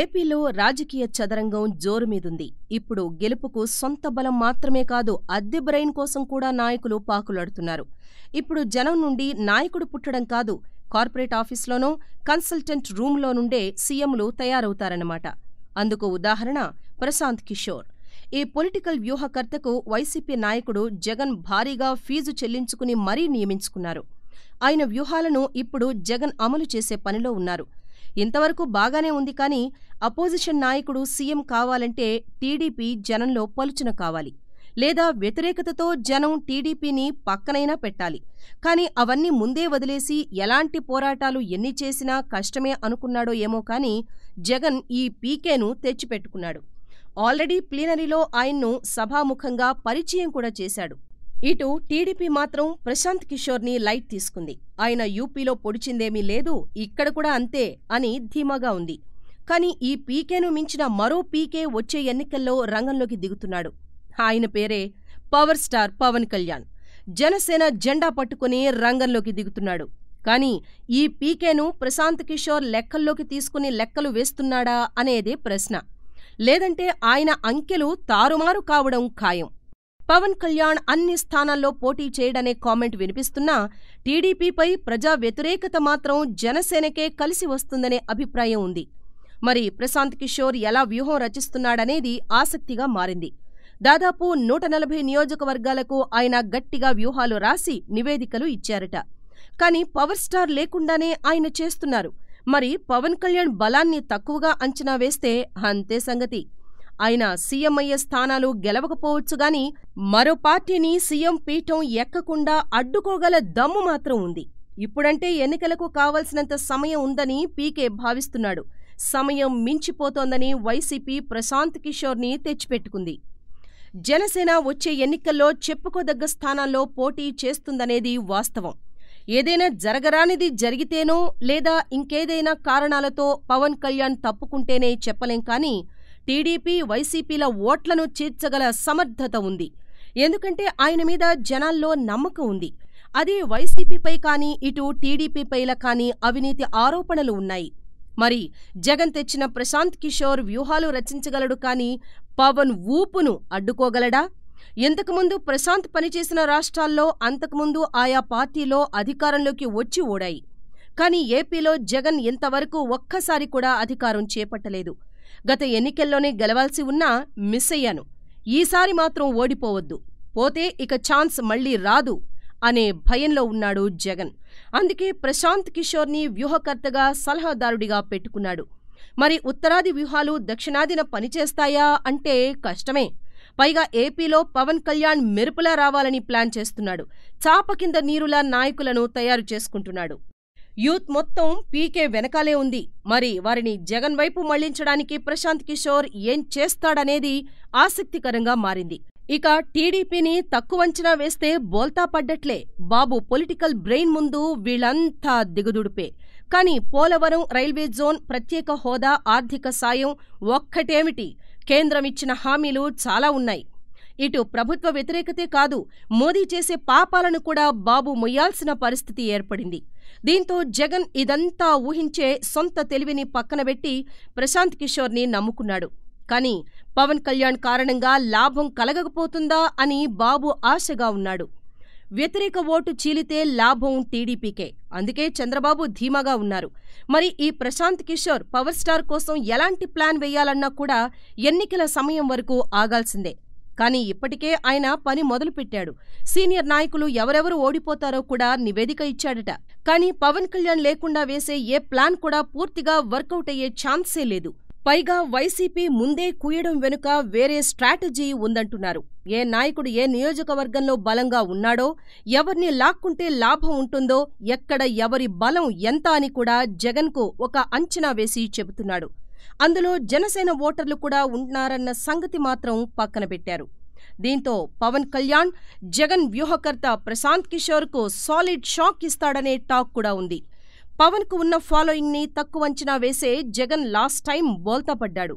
ఏపీలో రాజకీయ చదరంగం జోరు మీదుంది ఇప్పుడు గెలుపుకు సొంత బలం మాత్రమే కాదు అద్దె బ్రెయిన్ కోసం కూడా నాయకులు పాకులాడుతున్నారు ఇప్పుడు జనం నుండి నాయకుడు పుట్టడం కాదు కార్పొరేట్ ఆఫీసులోనూ కన్సల్టెంట్ రూంలో నుండే సీఎంలు తయారవుతారన్నమాట అందుకు ఉదాహరణ ప్రశాంత్ కిషోర్ ఈ పొలిటికల్ వ్యూహకర్తకు వైసీపీ నాయకుడు జగన్ భారీగా ఫీజు చెల్లించుకుని మరీ నియమించుకున్నారు ఆయన వ్యూహాలను ఇప్పుడు జగన్ అమలు చేసే పనిలో ఉన్నారు ఇంతవరకు బాగానే ఉంది కానీ అపోజిషన్ నాయకుడు సీఎం కావాలంటే టీడీపీ జనంలో పలుచున కావాలి లేదా వ్యతిరేకతతో జనం టీడీపీని పక్కనైనా పెట్టాలి కానీ అవన్నీ ముందే వదిలేసి ఎలాంటి పోరాటాలు ఎన్ని చేసినా కష్టమే అనుకున్నాడో ఏమో కానీ జగన్ ఈ పీకేను తెచ్చిపెట్టుకున్నాడు ఆల్రెడీ ప్లీనరీలో ఆయన్ను సభాముఖంగా పరిచయం కూడా చేశాడు ఇటు టీడీపీ మాత్రం ప్రశాంత్ కిషోర్ని లైట్ తీసుకుంది ఆయన యూపీలో పొడిచిందేమీ లేదు ఇక్కడ కూడా అంతే అని ధీమాగా ఉంది కానీ ఈ పీకేను మించిన మరో పీకే వచ్చే ఎన్నికల్లో రంగంలోకి దిగుతున్నాడు ఆయన పేరే పవర్ స్టార్ పవన్ కళ్యాణ్ జనసేన జెండా పట్టుకుని రంగంలోకి దిగుతున్నాడు కానీ ఈ పీకేను ప్రశాంత్ కిషోర్ లెక్కల్లోకి తీసుకుని లెక్కలు వేస్తున్నాడా అనేదే ప్రశ్న లేదంటే ఆయన అంకెలు తారుమారు కావడం ఖాయం పవన్ కళ్యాణ్ అన్ని స్థానాల్లో పోటీ చేయడనే కామెంట్ వినిపిస్తున్నా టీడీపీపై ప్రజా వ్యతిరేకత మాత్రం జనసేనకే కలిసి వస్తుందనే అభిప్రాయం ఉంది మరి ప్రశాంత్ కిషోర్ ఎలా వ్యూహం రచిస్తున్నాడనేది ఆసక్తిగా మారింది దాదాపు నూట నలభై నియోజకవర్గాలకు ఆయన గట్టిగా వ్యూహాలు రాసి నివేదికలు ఇచ్చారట కానీ పవర్ స్టార్ లేకుండానే ఆయన చేస్తున్నారు మరి పవన్ కళ్యాణ్ బలాన్ని తక్కువగా అంచనా వేస్తే అంతే సంగతి ఆయన సీఎంఐఏ స్థానాలు గెలవకపోవచ్చుగాని మరో పార్టీని సీఎం పీఠం ఎక్కకుండా అడ్డుకోగల దమ్ము మాత్రం ఉంది ఇప్పుడంటే ఎన్నికలకు కావలసినంత సమయం ఉందని పీకే భావిస్తున్నాడు సమయం మించిపోతోందని వైసీపీ ప్రశాంత్ కిషోర్ని తెచ్చిపెట్టుకుంది జనసేన వచ్చే ఎన్నికల్లో చెప్పుకోదగ్గ స్థానాల్లో పోటీ చేస్తుందనేది వాస్తవం ఏదైనా జరగరానిది జరిగితేనో లేదా ఇంకేదైనా కారణాలతో పవన్ కళ్యాణ్ తప్పుకుంటేనే చెప్పలేం కానీ టీడీపీ వైసీపీల ఓట్లను చీర్చగల సమర్థత ఉంది ఎందుకంటే ఆయన మీద జనాల్లో నమ్మకం ఉంది అదే వైసీపీపై కానీ ఇటు టీడీపీపైల కానీ అవినీతి ఆరోపణలు ఉన్నాయి మరి జగన్ తెచ్చిన ప్రశాంత్ కిషోర్ వ్యూహాలు రచించగలడు కానీ పవన్ ఊపును అడ్డుకోగలడా ఇంతకుముందు ప్రశాంత్ పనిచేసిన రాష్ట్రాల్లో అంతకుముందు ఆయా పార్టీలో అధికారంలోకి వచ్చి ఓడాయి కానీ ఏపీలో జగన్ ఇంతవరకు ఒక్కసారి కూడా అధికారం చేపట్టలేదు గత ఎన్నికల్లోనే గెలవాల్సి ఉన్నా మిస్ అయ్యాను ఈసారి మాత్రం ఓడిపోవద్దు పోతే ఇక ఛాన్స్ మళ్లీ రాదు అనే భయంలో ఉన్నాడు జగన్ అందుకే ప్రశాంత్ కిషోర్ని వ్యూహకర్తగా సలహాదారుడిగా పెట్టుకున్నాడు మరి ఉత్తరాది వ్యూహాలు దక్షిణాదిన పనిచేస్తాయా అంటే కష్టమే పైగా ఏపీలో పవన్ కళ్యాణ్ మెరుపులా రావాలని ప్లాన్ చేస్తున్నాడు చాప కింద నీరులా నాయకులను తయారు చేసుకుంటున్నాడు యూత్ మొత్తం పీకే వెనకాలే ఉంది మరి వారిని జగన్ వైపు మళ్లించడానికి ప్రశాంత్ కిషోర్ ఏం చేస్తాడనేది ఆసక్తికరంగా మారింది ఇక టీడీపీని తక్కువ అంచనా వేస్తే బోల్తా పడ్డట్లే బాబు పొలిటికల్ బ్రెయిన్ ముందు వీళ్ళంతా దిగుదుడుపే కానీ పోలవరం రైల్వే జోన్ ప్రత్యేక హోదా ఆర్థిక సాయం ఒక్కటేమిటి కేంద్రం ఇచ్చిన హామీలు చాలా ఉన్నాయి ఇటు ప్రభుత్వ వ్యతిరేకతే కాదు మోదీ చేసే పాపాలను కూడా బాబు మొయ్యాల్సిన పరిస్థితి ఏర్పడింది దీంతో జగన్ ఇదంతా ఊహించే సొంత తెలివిని పక్కనబెట్టి ప్రశాంత్ కిషోర్ని నమ్ముకున్నాడు కాని పవన్ కళ్యాణ్ కారణంగా లాభం కలగకపోతుందా అని బాబు ఆశగా ఉన్నాడు వ్యతిరేక ఓటు చీలితే లాభం టీడీపీకే అందుకే చంద్రబాబు ధీమాగా ఉన్నారు మరి ఈ ప్రశాంత్ కిషోర్ పవర్ స్టార్ కోసం ఎలాంటి ప్లాన్ వేయాలన్నా కూడా ఎన్నికల సమయం వరకు ఆగాల్సిందే కానీ ఇప్పటికే ఆయన పని మొదలుపెట్టాడు సీనియర్ నాయకులు ఎవరెవరు ఓడిపోతారో కూడా నివేదిక ఇచ్చాడట కానీ పవన్ కళ్యాణ్ లేకుండా వేసే ఏ ప్లాన్ కూడా పూర్తిగా వర్కౌట్ అయ్యే ఛాన్సే లేదు పైగా వైసీపీ ముందే కూయడం వెనుక వేరే స్ట్రాటజీ ఉందంటున్నారు ఏ నాయకుడు ఏ నియోజకవర్గంలో బలంగా ఉన్నాడో ఎవరిని లాక్కుంటే లాభం ఉంటుందో ఎక్కడ ఎవరి బలం ఎంత అని కూడా జగన్కు ఒక అంచనా వేసి చెబుతున్నాడు అందులో జనసేన ఓటర్లు కూడా ఉంటున్నారన్న సంగతి మాత్రం పక్కన పెట్టారు దీంతో పవన్ కళ్యాణ్ జగన్ వ్యూహకర్త ప్రశాంత్ కిషోర్కు సాలిడ్ షాక్ ఇస్తాడనే టాక్ కూడా ఉంది పవన్కు ఉన్న ఫాలోయింగ్ని తక్కువ అంచనా వేసే జగన్ లాస్ట్ టైం బోల్తా పడ్డాడు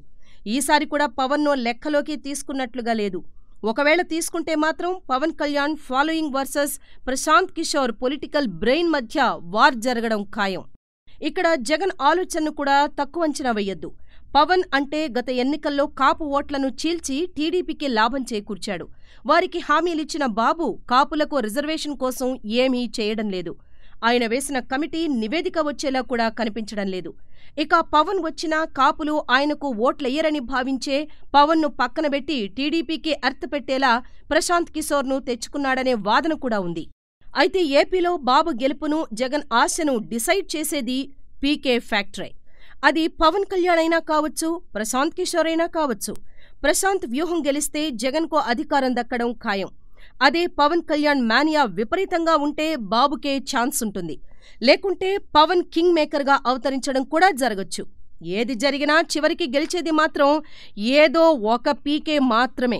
ఈసారి కూడా పవన్ను లెక్కలోకి తీసుకున్నట్లుగా లేదు ఒకవేళ తీసుకుంటే మాత్రం Pawan Kalyan following versus Prashant Kishor political brain మధ్య వార్ జరగడం ఖాయం ఇక్కడ జగన్ ఆలోచనను కూడా తక్కువ అంచనా వేయొద్దు పవన్ అంటే గత ఎన్నికల్లో కాపు ఓట్లను చీల్చి టీడీపీకి లాభం చేకూర్చాడు వారికి హామీలిచ్చిన బాబు కాపులకు రిజర్వేషన్ కోసం ఏమీ చేయడం లేదు ఆయన వేసిన కమిటీ నివేదిక వచ్చేలా కూడా కనిపించడం లేదు ఇక పవన్ వచ్చినా కాపులు ఆయనకు ఓట్లెయ్యరని భావించే పవన్ను పక్కనబెట్టి టీడీపీకి అర్థపెట్టేలా ప్రశాంత్ కిషోర్ను తెచ్చుకున్నాడనే వాదన కూడా ఉంది అయితే ఏపీలో బాబు గెలుపును జగన్ ఆశను డిసైడ్ చేసేది పీకే ఫ్యాక్టరే అది పవన్ కళ్యాణ్ అయినా కావచ్చు ప్రశాంత్ కిషోర్ అయినా కావచ్చు ప్రశాంత్ వ్యూహం గెలిస్తే జగన్కు అధికారం దక్కడం ఖాయం అదే పవన్ కళ్యాణ్ మానియా విపరీతంగా ఉంటే బాబుకే ఛాన్స్ ఉంటుంది లేకుంటే పవన్ కింగ్ మేకర్గా అవతరించడం కూడా జరగచ్చు ఏది జరిగినా చివరికి గెలిచేది మాత్రం ఏదో ఒక పీకే మాత్రమే